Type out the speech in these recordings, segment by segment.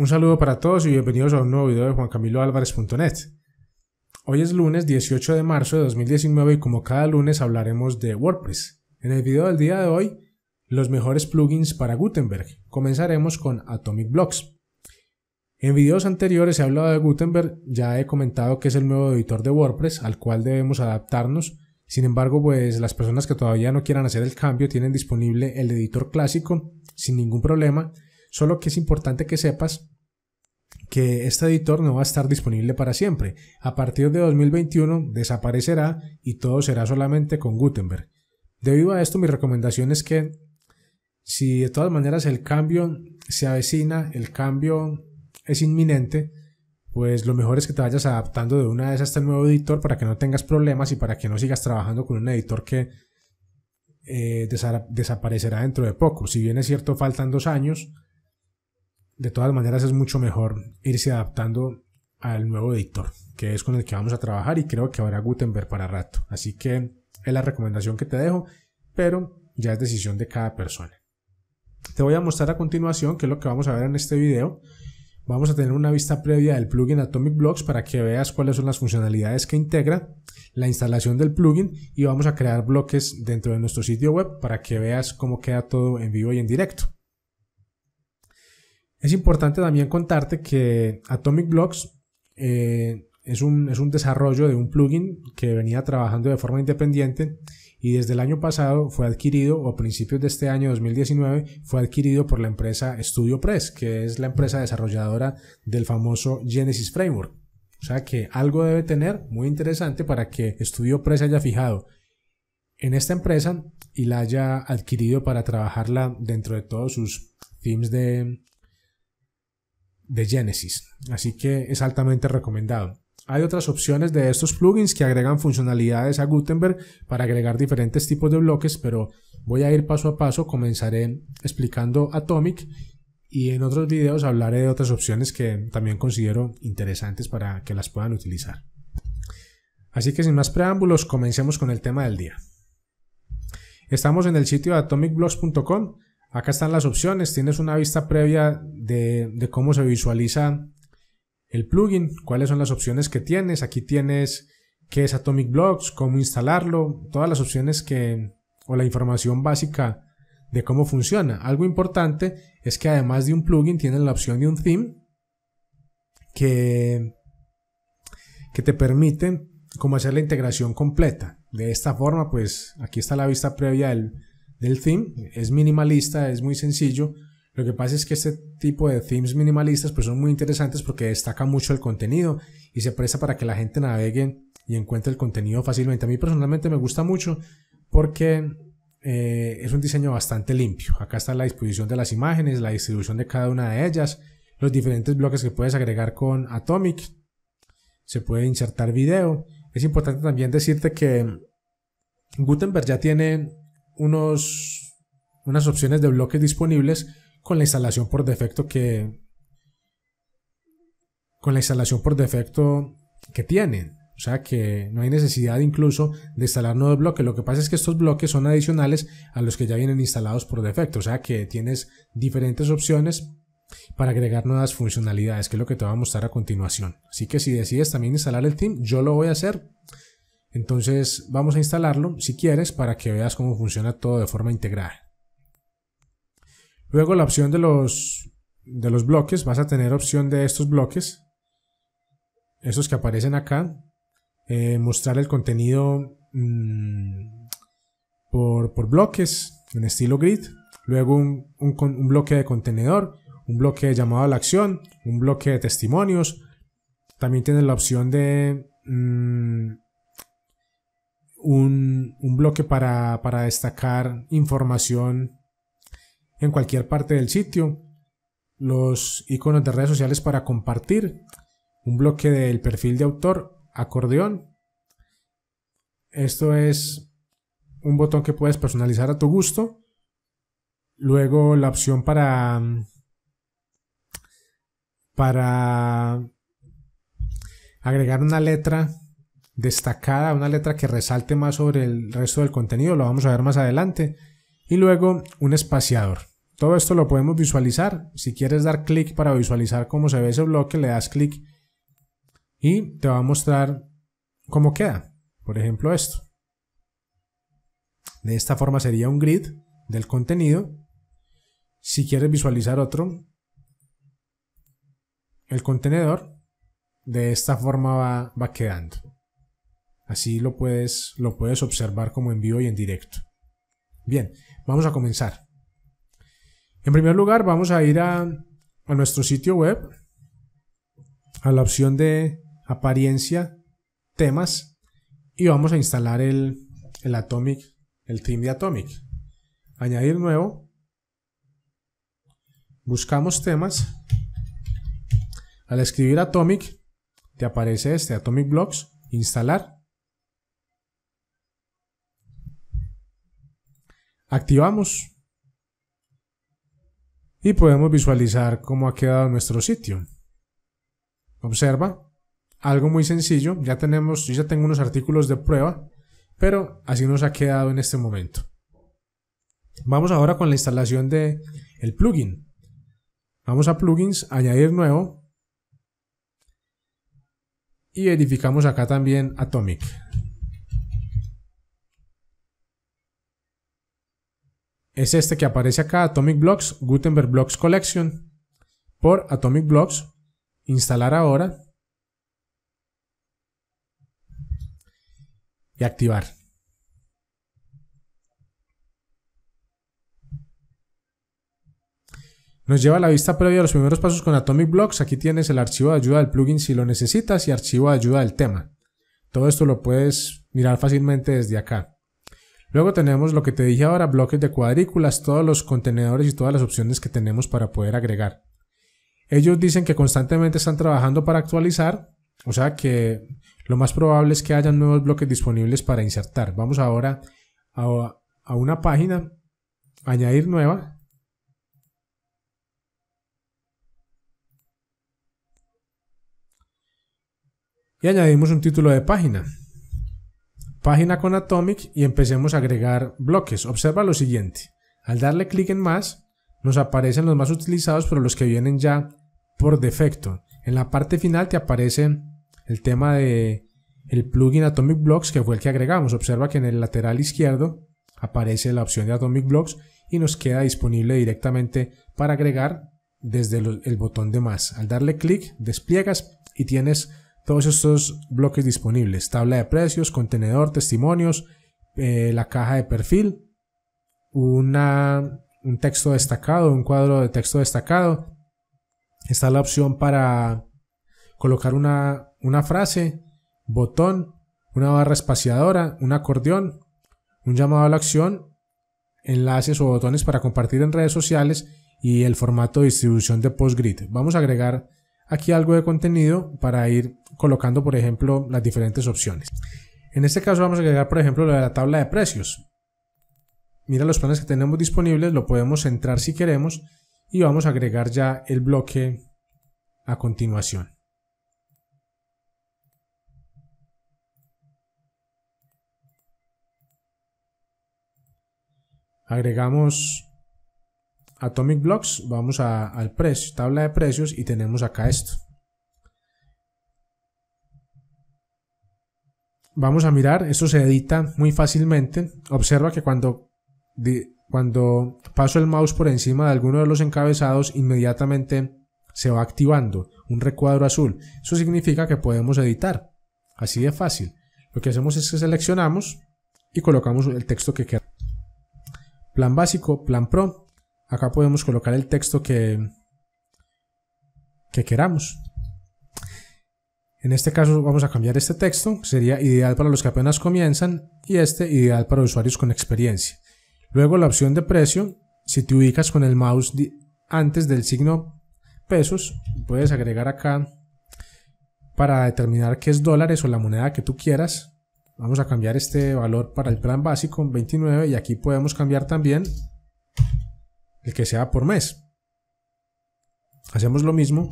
Un saludo para todos y bienvenidos a un nuevo video de juancamiloalvarez.net. Hoy es lunes 18 de marzo de 2019 y como cada lunes hablaremos de WordPress. En el video del día de hoy, los mejores plugins para Gutenberg. Comenzaremos con Atomic Blocks. En videos anteriores he hablado de Gutenberg, ya he comentado que es el nuevo editor de WordPress al cual debemos adaptarnos. Sin embargo, pues las personas que todavía no quieran hacer el cambio tienen disponible el editor clásico sin ningún problema, solo que es importante que sepas que este editor no va a estar disponible para siempre. A partir de 2021 desaparecerá y todo será solamente con Gutenberg. Debido a esto, mi recomendación es que si de todas maneras el cambio se avecina, el cambio es inminente, pues lo mejor es que te vayas adaptando de una vez a este nuevo editor para que no tengas problemas y para que no sigas trabajando con un editor que eh, desaparecerá dentro de poco. Si bien es cierto, faltan dos años, de todas maneras es mucho mejor irse adaptando al nuevo editor, que es con el que vamos a trabajar y creo que habrá Gutenberg para rato. Así que es la recomendación que te dejo, pero ya es decisión de cada persona. Te voy a mostrar a continuación qué es lo que vamos a ver en este video. Vamos a tener una vista previa del plugin Atomic Blocks para que veas cuáles son las funcionalidades que integra, la instalación del plugin y vamos a crear bloques dentro de nuestro sitio web para que veas cómo queda todo en vivo y en directo. Es importante también contarte que Atomic Blocks eh, es, un, desarrollo de un plugin que venía trabajando de forma independiente y desde el año pasado fue adquirido, o a principios de este año 2019, fue adquirido por la empresa Studio Press, que es la empresa desarrolladora del famoso Genesis Framework. O sea que algo debe tener muy interesante para que Studio Press haya fijado en esta empresa y la haya adquirido para trabajarla dentro de todos sus themes de, de Genesis, así que es altamente recomendado. Hay otras opciones de estos plugins que agregan funcionalidades a Gutenberg para agregar diferentes tipos de bloques, pero voy a ir paso a paso, comenzaré explicando Atomic y en otros videos hablaré de otras opciones que también considero interesantes para que las puedan utilizar. Así que sin más preámbulos, comencemos con el tema del día. Estamos en el sitio AtomicBlocks.com Acá están las opciones, tienes una vista previa de, cómo se visualiza el plugin, cuáles son las opciones que tienes, aquí tienes qué es Atomic Blocks, cómo instalarlo, todas las opciones que, o la información básica de cómo funciona. Algo importante es que además de un plugin tienes la opción de un theme que, que te permite como hacer la integración completa. De esta forma, pues aquí está la vista previa del, del theme. Es minimalista, es muy sencillo. Lo que pasa es que este tipo de themes minimalistas pues son muy interesantes porque destaca mucho el contenido y se presta para que la gente navegue y encuentre el contenido fácilmente. A mí personalmente me gusta mucho porque eh, es un diseño bastante limpio. Acá está la disposición de las imágenes, la distribución de cada una de ellas, los diferentes bloques que puedes agregar con Atomic. Se puede insertar video. Es importante también decirte que Gutenberg ya tiene unos, unas opciones de bloques disponibles con la instalación por defecto que con la instalación por defecto que tienen. O sea que no hay necesidad incluso de instalar nuevos bloques. Lo que pasa es que estos bloques son adicionales a los que ya vienen instalados por defecto. O sea que tienes diferentes opciones para agregar nuevas funcionalidades, que es lo que te voy a mostrar a continuación. Así que si decides también instalar el team, yo lo voy a hacer. Entonces vamos a instalarlo si quieres para que veas cómo funciona todo de forma integrada. Luego la opción de los, de los bloques, vas a tener opción de estos bloques, estos que aparecen acá, eh, mostrar el contenido mm, por, bloques en estilo grid, luego un, un, bloque de contenedor, un bloque llamado a la acción, un bloque de testimonios, también tienes la opción de... Mm, un, bloque para, para destacar información en cualquier parte del sitio, los iconos de redes sociales para compartir, un bloque del perfil de autor, acordeón. Esto es un botón que puedes personalizar a tu gusto. Luego la opción para para agregar una letra destacada, una letra que resalte más sobre el resto del contenido, lo vamos a ver más adelante. Y luego un espaciador. Todo esto lo podemos visualizar. Si quieres dar clic para visualizar cómo se ve ese bloque, le das clic y te va a mostrar cómo queda. Por ejemplo, esto. De esta forma sería un grid del contenido. Si quieres visualizar otro, el contenedor, de esta forma va, va quedando. Así lo puedes, lo puedes observar como en vivo y en directo. Bien, vamos a comenzar. En primer lugar, vamos a ir a, nuestro sitio web, a la opción de apariencia, temas, y vamos a instalar el, el Atomic, el theme de Atomic. Añadir nuevo. Buscamos temas. Al escribir Atomic, te aparece este Atomic Blocks, instalar. Activamos y podemos visualizar cómo ha quedado nuestro sitio. Observa, algo muy sencillo, ya tenemos, ya tengo unos artículos de prueba, pero así nos ha quedado en este momento. Vamos ahora con la instalación de el plugin. Vamos a plugins, añadir nuevo y edificamos acá también Atomic. es este que aparece acá, Atomic Blocks, Gutenberg Blocks Collection, por Atomic Blocks, instalar ahora y activar. Nos lleva a la vista previa de los primeros pasos con Atomic Blocks. Aquí tienes el archivo de ayuda del plugin si lo necesitas y archivo de ayuda del tema. Todo esto lo puedes mirar fácilmente desde acá. Luego tenemos lo que te dije ahora, bloques de cuadrículas, todos los contenedores y todas las opciones que tenemos para poder agregar. Ellos dicen que constantemente están trabajando para actualizar, o sea que lo más probable es que hayan nuevos bloques disponibles para insertar. Vamos ahora a, una página, añadir nueva, y añadimos un título de página página con Atomic y empecemos a agregar bloques. Observa lo siguiente. Al darle clic en más, nos aparecen los más utilizados, pero los que vienen ya por defecto. En la parte final te aparece el tema de el plugin Atomic Blocks, que fue el que agregamos. Observa que en el lateral izquierdo aparece la opción de Atomic Blocks y nos queda disponible directamente para agregar desde el botón de más. Al darle clic, despliegas y tienes todos estos bloques disponibles. Tabla de precios, contenedor, testimonios, eh, la caja de perfil, un texto destacado, un cuadro de texto destacado. Está la opción para colocar una, una frase, botón, una barra espaciadora, un acordeón, un llamado a la acción, enlaces o botones para compartir en redes sociales y el formato de distribución de PostGrid. Vamos a agregar aquí algo de contenido para ir colocando, por ejemplo, las diferentes opciones. En este caso vamos a agregar, por ejemplo, lo de la tabla de precios. Mira los planes que tenemos disponibles, lo podemos entrar si queremos y vamos a agregar ya el bloque a continuación. Agregamos Atomic Blocks, vamos al precio, tabla de precios y tenemos acá esto. Vamos a mirar, esto se edita muy fácilmente. Observa que cuando, cuando paso el mouse por encima de alguno de los encabezados, inmediatamente se va activando un recuadro azul. Eso significa que podemos editar. Así de fácil. Lo que hacemos es que seleccionamos y colocamos el texto que queramos. Plan básico, plan pro. Acá podemos colocar el texto que, que queramos. En este caso vamos a cambiar este texto, sería ideal para los que apenas comienzan y este ideal para usuarios con experiencia. Luego la opción de precio, si te ubicas con el mouse antes del signo pesos, puedes agregar acá para determinar qué es dólares o la moneda que tú quieras. Vamos a cambiar este valor para el plan básico, 29, y aquí podemos cambiar también que sea por mes. Hacemos lo mismo.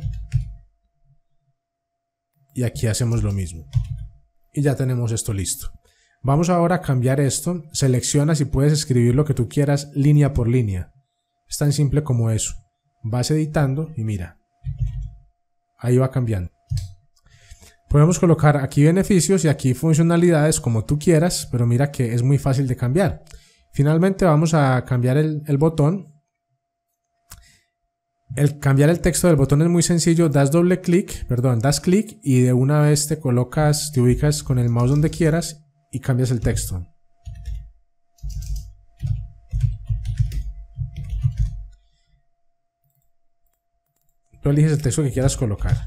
Y aquí hacemos lo mismo. Y ya tenemos esto listo. Vamos ahora a cambiar esto. Selecciona si puedes escribir lo que tú quieras línea por línea. Es tan simple como eso. Vas editando y mira. Ahí va cambiando. Podemos colocar aquí beneficios y aquí funcionalidades como tú quieras, pero mira que es muy fácil de cambiar. Finalmente vamos a cambiar el, el botón el cambiar el texto del botón es muy sencillo, das doble clic, perdón, das clic y de una vez te colocas, te ubicas con el mouse donde quieras y cambias el texto. Tú eliges el texto que quieras colocar.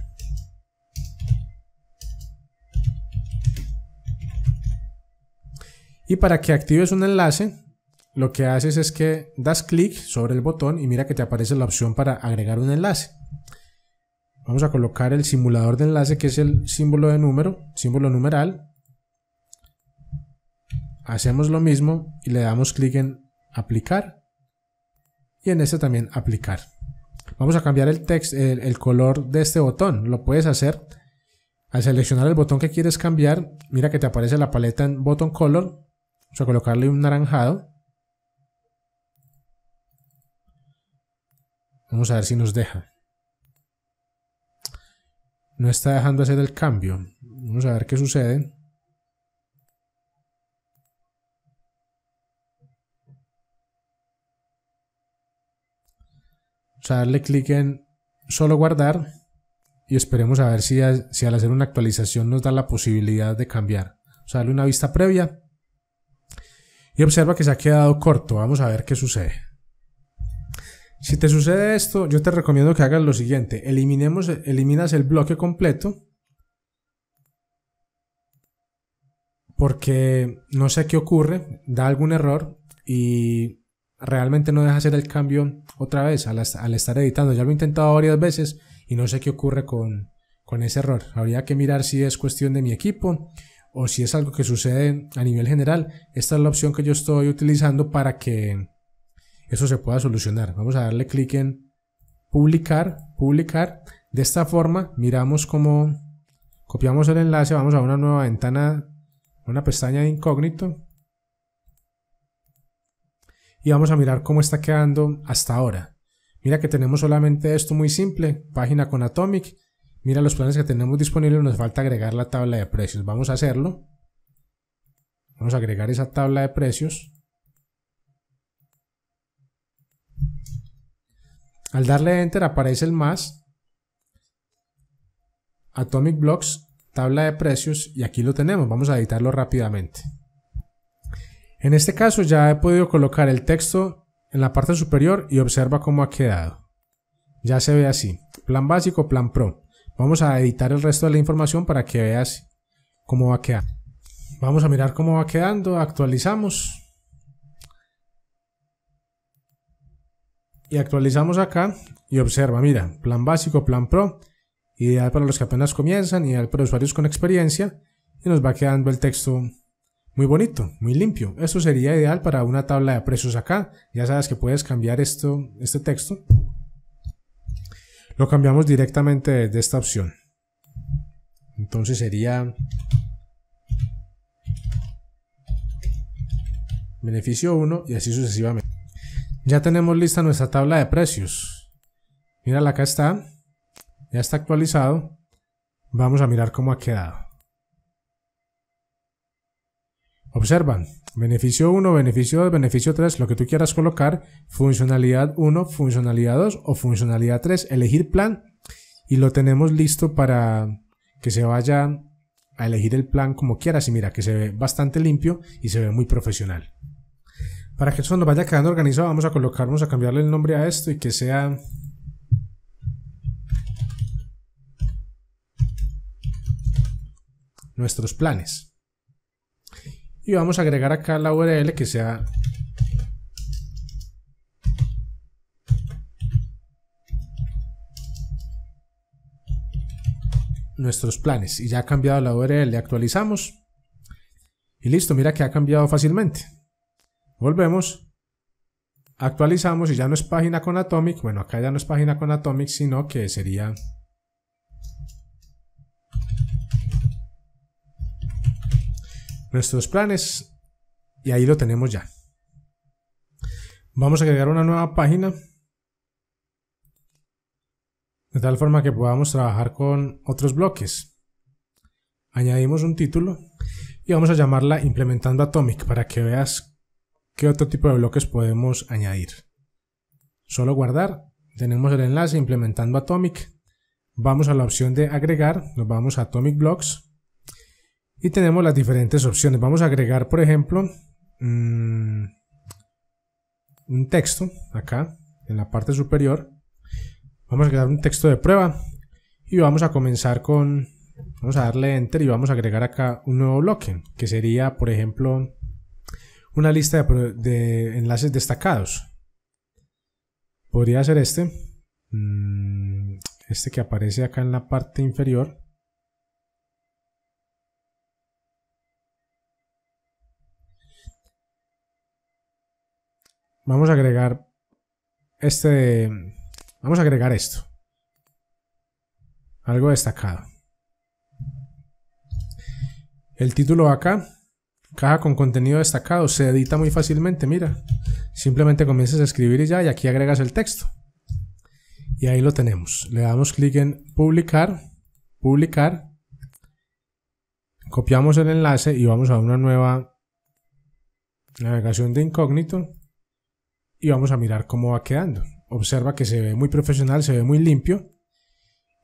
Y para que actives un enlace, lo que haces es que das clic sobre el botón y mira que te aparece la opción para agregar un enlace. Vamos a colocar el simulador de enlace que es el símbolo de número, símbolo numeral. Hacemos lo mismo y le damos clic en aplicar y en este también aplicar. Vamos a cambiar el, el, color de este botón. Lo puedes hacer al seleccionar el botón que quieres cambiar. Mira que te aparece la paleta en botón color. Vamos a colocarle un naranjado Vamos a ver si nos deja. No está dejando hacer el cambio. Vamos a ver qué sucede. Vamos a darle clic en solo guardar y esperemos a ver si, si, al hacer una actualización nos da la posibilidad de cambiar. Vamos darle una vista previa y observa que se ha quedado corto. Vamos a ver qué sucede. Si te sucede esto, yo te recomiendo que hagas lo siguiente. Eliminemos, eliminas el bloque completo. Porque no sé qué ocurre, da algún error y realmente no deja hacer el cambio otra vez al, estar editando. Ya lo he intentado varias veces y no sé qué ocurre con, con ese error. Habría que mirar si es cuestión de mi equipo o si es algo que sucede a nivel general. Esta es la opción que yo estoy utilizando para que eso se pueda solucionar. Vamos a darle clic en publicar, publicar. De esta forma miramos cómo copiamos el enlace, vamos a una nueva ventana, una pestaña de incógnito y vamos a mirar cómo está quedando hasta ahora. Mira que tenemos solamente esto muy simple, página con Atomic. Mira los planes que tenemos disponibles, nos falta agregar la tabla de precios. Vamos a hacerlo. Vamos a agregar esa tabla de precios. Al darle enter aparece el más, Atomic Blocks, tabla de precios y aquí lo tenemos. Vamos a editarlo rápidamente. En este caso ya he podido colocar el texto en la parte superior y observa cómo ha quedado. Ya se ve así. Plan básico, plan pro. Vamos a editar el resto de la información para que veas cómo va a quedar. Vamos a mirar cómo va quedando. Actualizamos. y actualizamos acá y observa, mira, plan básico, plan pro, ideal para los que apenas comienzan, ideal para usuarios con experiencia y nos va quedando el texto muy bonito, muy limpio. Esto sería ideal para una tabla de precios acá. Ya sabes que puedes cambiar esto, este texto. Lo cambiamos directamente de esta opción. Entonces sería beneficio 1 y así sucesivamente. Ya tenemos lista nuestra tabla de precios. Mírala, acá está. Ya está actualizado. Vamos a mirar cómo ha quedado. Observan, beneficio 1, beneficio 2, beneficio 3, lo que tú quieras colocar, funcionalidad 1, funcionalidad 2 o funcionalidad 3, elegir plan y lo tenemos listo para que se vaya a elegir el plan como quieras y mira que se ve bastante limpio y se ve muy profesional para que eso nos vaya quedando organizado, vamos a colocarnos a cambiarle el nombre a esto y que sea... Nuestros planes. Y vamos a agregar acá la URL que sea... Nuestros planes. Y ya ha cambiado la URL. Le actualizamos. Y listo, mira que ha cambiado fácilmente. Volvemos. Actualizamos y ya no es página con Atomic. Bueno, acá ya no es página con Atomic, sino que sería... Nuestros planes. Y ahí lo tenemos ya. Vamos a agregar una nueva página. De tal forma que podamos trabajar con otros bloques. Añadimos un título y vamos a llamarla Implementando Atomic para que veas ¿Qué otro tipo de bloques podemos añadir? Solo guardar. Tenemos el enlace implementando Atomic. Vamos a la opción de agregar, nos vamos a Atomic Blocks y tenemos las diferentes opciones. Vamos a agregar, por ejemplo, mm, un texto acá en la parte superior. Vamos a agregar un texto de prueba y vamos a comenzar con, vamos a darle Enter y vamos a agregar acá un nuevo bloque que sería, por ejemplo, una lista de, enlaces destacados. Podría ser este. Mm, este que aparece acá en la parte inferior. Vamos a agregar este... Vamos a agregar esto. Algo destacado. El título acá Caja con contenido destacado, se edita muy fácilmente, mira. Simplemente comienzas a escribir y ya, y aquí agregas el texto. Y ahí lo tenemos. Le damos clic en publicar, publicar. Copiamos el enlace y vamos a una nueva navegación de incógnito y vamos a mirar cómo va quedando. Observa que se ve muy profesional, se ve muy limpio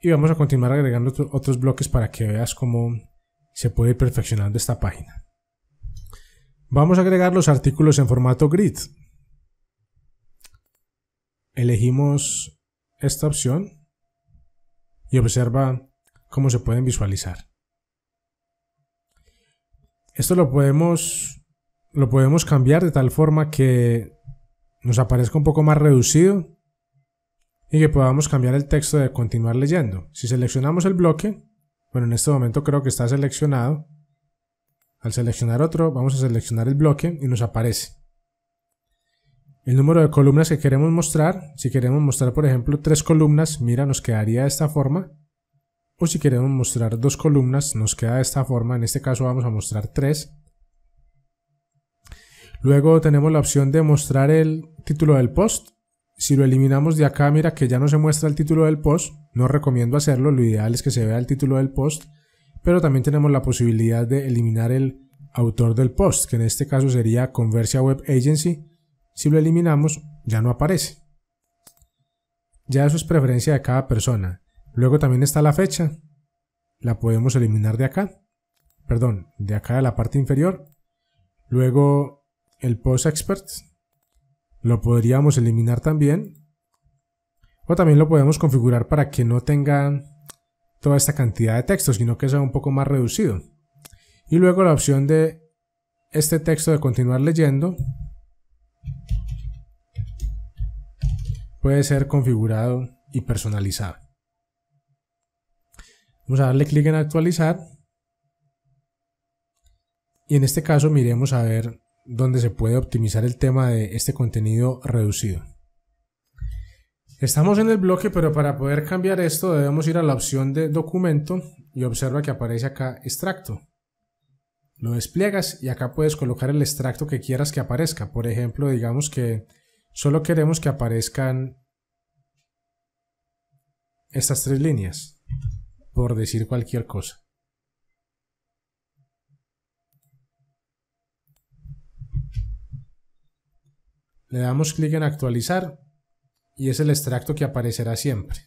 y vamos a continuar agregando otros bloques para que veas cómo se puede ir perfeccionando esta página. Vamos a agregar los artículos en formato grid. Elegimos esta opción y observa cómo se pueden visualizar. Esto lo podemos, lo podemos cambiar de tal forma que nos aparezca un poco más reducido y que podamos cambiar el texto de continuar leyendo. Si seleccionamos el bloque, bueno, en este momento creo que está seleccionado, al seleccionar otro, vamos a seleccionar el bloque y nos aparece el número de columnas que queremos mostrar. Si queremos mostrar, por ejemplo, tres columnas, mira, nos quedaría de esta forma. O si queremos mostrar dos columnas, nos queda de esta forma. En este caso vamos a mostrar tres. Luego tenemos la opción de mostrar el título del post. Si lo eliminamos de acá, mira que ya no se muestra el título del post. No recomiendo hacerlo, lo ideal es que se vea el título del post pero también tenemos la posibilidad de eliminar el autor del post, que en este caso sería Conversia Web Agency. Si lo eliminamos, ya no aparece. Ya eso es preferencia de cada persona. Luego también está la fecha. La podemos eliminar de acá. Perdón, de acá a la parte inferior. Luego el Post Expert. Lo podríamos eliminar también. O también lo podemos configurar para que no tenga toda esta cantidad de texto, sino que sea un poco más reducido. Y luego la opción de este texto de continuar leyendo puede ser configurado y personalizado. Vamos a darle clic en actualizar y en este caso miremos a ver dónde se puede optimizar el tema de este contenido reducido. Estamos en el bloque, pero para poder cambiar esto debemos ir a la opción de documento y observa que aparece acá extracto. Lo despliegas y acá puedes colocar el extracto que quieras que aparezca. Por ejemplo, digamos que solo queremos que aparezcan estas tres líneas, por decir cualquier cosa. Le damos clic en actualizar y es el extracto que aparecerá siempre.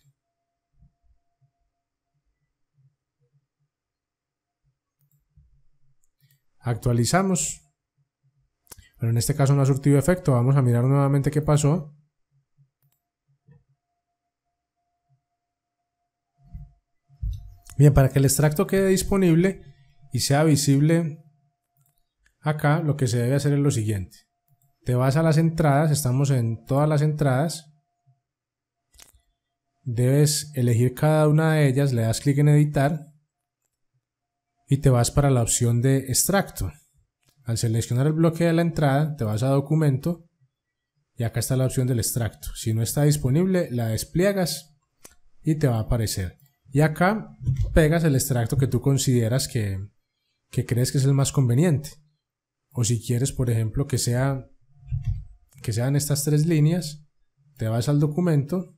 Actualizamos. Pero en este caso no ha surtido efecto. Vamos a mirar nuevamente qué pasó. Bien, para que el extracto quede disponible y sea visible acá, lo que se debe hacer es lo siguiente. Te vas a las entradas, estamos en todas las entradas. Debes elegir cada una de ellas, le das clic en editar y te vas para la opción de extracto. Al seleccionar el bloque de la entrada, te vas a documento y acá está la opción del extracto. Si no está disponible, la despliegas y te va a aparecer. Y acá pegas el extracto que tú consideras que, crees que es el más conveniente. O si quieres, por ejemplo, que sea que sean estas tres líneas, te vas al documento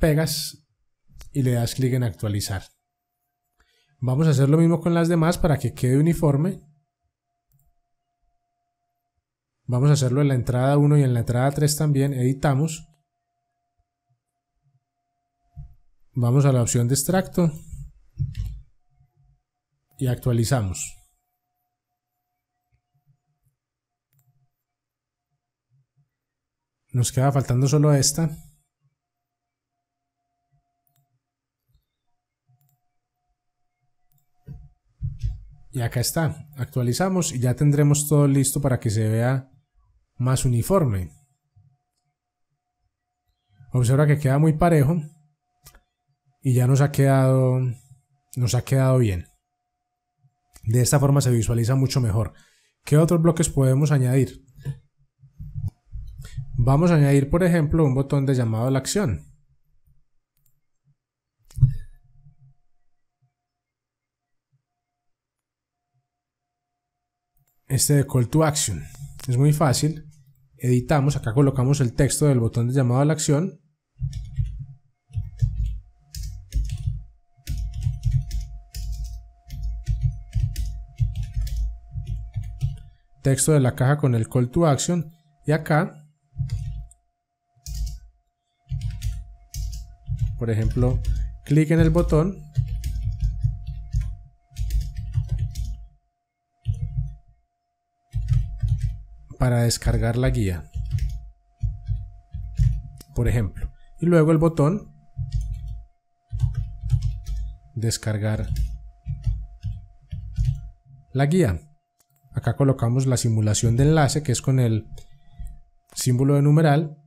pegas y le das clic en actualizar. Vamos a hacer lo mismo con las demás para que quede uniforme. Vamos a hacerlo en la entrada 1 y en la entrada 3 también. Editamos. Vamos a la opción de extracto. Y actualizamos. Nos queda faltando solo esta. Y acá está, actualizamos y ya tendremos todo listo para que se vea más uniforme. Observa que queda muy parejo y ya nos ha quedado, nos ha quedado bien. De esta forma se visualiza mucho mejor. ¿Qué otros bloques podemos añadir? Vamos a añadir, por ejemplo, un botón de llamado a la acción. este de call to action. Es muy fácil. Editamos, acá colocamos el texto del botón de llamado a la acción. Texto de la caja con el call to action. Y acá, por ejemplo, clic en el botón para descargar la guía. Por ejemplo. Y luego el botón descargar la guía. Acá colocamos la simulación de enlace que es con el símbolo de numeral.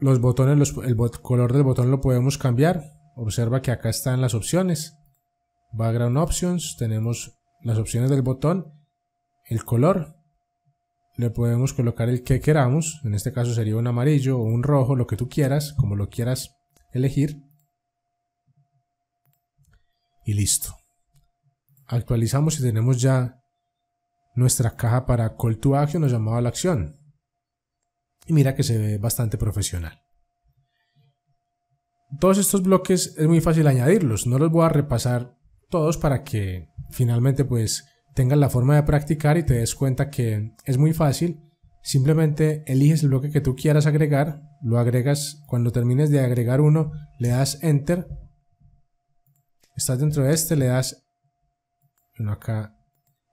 Los botones, el color del botón lo podemos cambiar. Observa que acá están las opciones. Background Options, tenemos las opciones del botón, el color, le podemos colocar el que queramos, en este caso sería un amarillo o un rojo, lo que tú quieras, como lo quieras elegir. Y listo. Actualizamos y tenemos ya nuestra caja para Call to Action o llamado a la acción. Y mira que se ve bastante profesional. Todos estos bloques es muy fácil añadirlos, no los voy a repasar todos para que finalmente pues tengas la forma de practicar y te des cuenta que es muy fácil. Simplemente eliges el bloque que tú quieras agregar, lo agregas, cuando termines de agregar uno, le das enter. Estás dentro de este, le das... Bueno, acá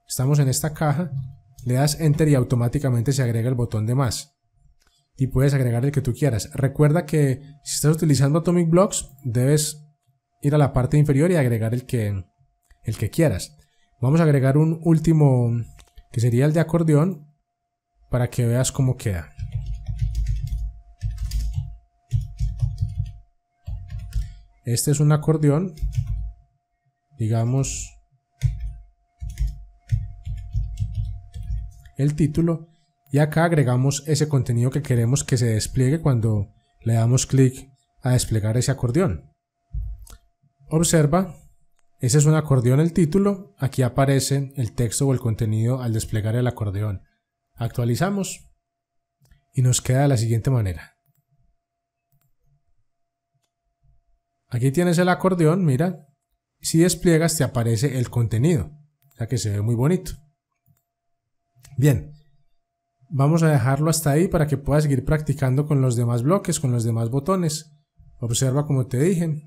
estamos en esta caja, le das enter y automáticamente se agrega el botón de más. Y puedes agregar el que tú quieras. Recuerda que si estás utilizando Atomic Blocks, debes ir a la parte inferior y agregar el que, el que quieras. Vamos a agregar un último, que sería el de acordeón, para que veas cómo queda. Este es un acordeón, digamos, el título, y acá agregamos ese contenido que queremos que se despliegue cuando le damos clic a desplegar ese acordeón. Observa ese es un acordeón el título, aquí aparece el texto o el contenido al desplegar el acordeón. Actualizamos y nos queda de la siguiente manera. Aquí tienes el acordeón, mira, si despliegas te aparece el contenido, ya que se ve muy bonito. Bien, vamos a dejarlo hasta ahí para que puedas seguir practicando con los demás bloques, con los demás botones. Observa como te dije,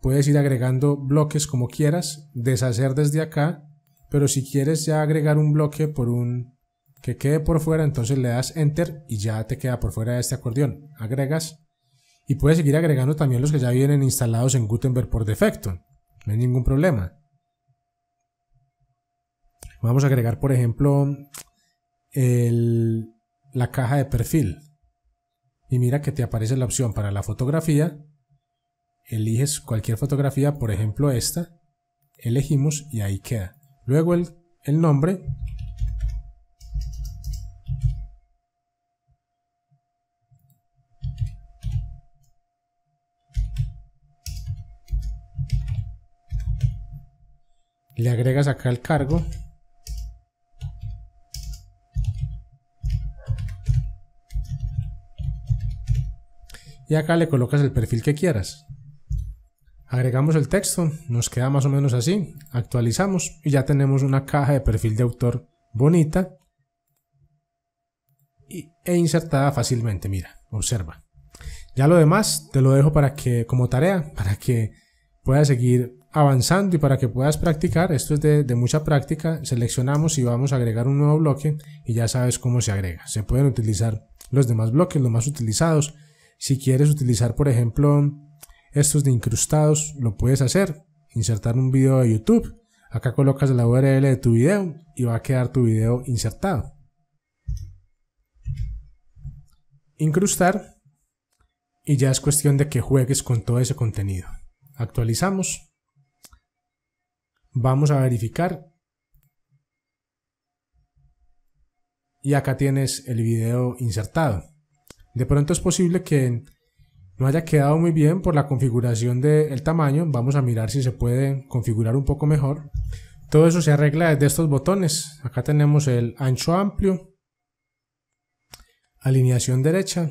Puedes ir agregando bloques como quieras, deshacer desde acá, pero si quieres ya agregar un bloque por un que quede por fuera, entonces le das Enter y ya te queda por fuera de este acordeón. Agregas y puedes seguir agregando también los que ya vienen instalados en Gutenberg por defecto. No hay ningún problema. Vamos a agregar, por ejemplo, la caja de perfil. Y mira que te aparece la opción para la fotografía eliges cualquier fotografía, por ejemplo esta, elegimos y ahí queda. Luego el, el nombre. Le agregas acá el cargo. Y acá le colocas el perfil que quieras. Agregamos el texto, nos queda más o menos así, actualizamos y ya tenemos una caja de perfil de autor bonita e insertada fácilmente, mira, observa. Ya lo demás te lo dejo para que, como tarea, para que puedas seguir avanzando y para que puedas practicar, esto es de, de, mucha práctica, seleccionamos y vamos a agregar un nuevo bloque y ya sabes cómo se agrega. Se pueden utilizar los demás bloques, los más utilizados. Si quieres utilizar, por ejemplo, estos de incrustados, lo puedes hacer. Insertar un video de YouTube. Acá colocas la URL de tu video y va a quedar tu video insertado. Incrustar. Y ya es cuestión de que juegues con todo ese contenido. Actualizamos. Vamos a verificar. Y acá tienes el video insertado. De pronto es posible que no haya quedado muy bien por la configuración del tamaño. Vamos a mirar si se puede configurar un poco mejor. Todo eso se arregla desde estos botones. Acá tenemos el ancho amplio, alineación derecha,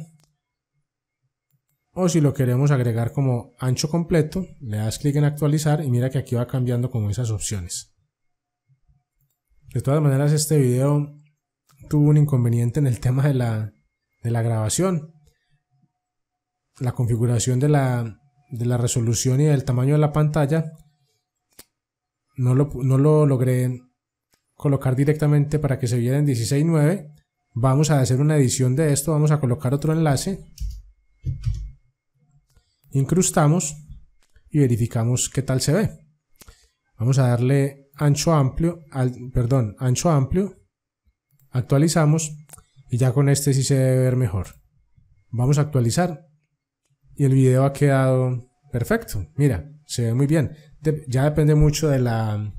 o si lo queremos agregar como ancho completo, le das clic en actualizar y mira que aquí va cambiando como esas opciones. De todas maneras, este video tuvo un inconveniente en el tema de la, de la grabación la configuración de la, resolución y del tamaño de la pantalla, no lo, logré colocar directamente para que se viera en 16.9. Vamos a hacer una edición de esto, vamos a colocar otro enlace. Incrustamos y verificamos qué tal se ve. Vamos a darle ancho amplio, perdón, ancho amplio. Actualizamos y ya con este sí se debe ver mejor. Vamos a actualizar y el video ha quedado perfecto. Mira, se ve muy bien. ya depende mucho de la,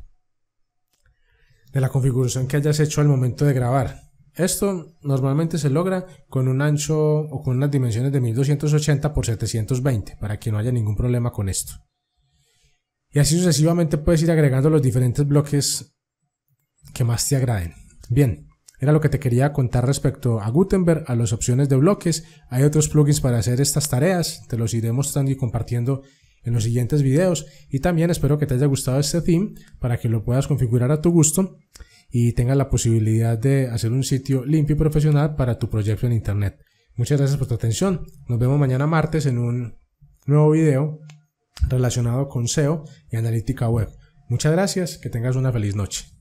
de la configuración que hayas hecho al momento de grabar. Esto normalmente se logra con un ancho o con unas dimensiones de 1280 x 720 para que no haya ningún problema con esto. Y así sucesivamente puedes ir agregando los diferentes bloques que más te agraden. Bien, era lo que te quería contar respecto a Gutenberg, a las opciones de bloques. Hay otros plugins para hacer estas tareas, te los iré mostrando y compartiendo en los siguientes videos. Y también espero que te haya gustado este theme para que lo puedas configurar a tu gusto y tengas la posibilidad de hacer un sitio limpio y profesional para tu proyecto en Internet. Muchas gracias por tu atención. Nos vemos mañana martes en un nuevo video relacionado con SEO y analítica web. Muchas gracias, que tengas una feliz noche.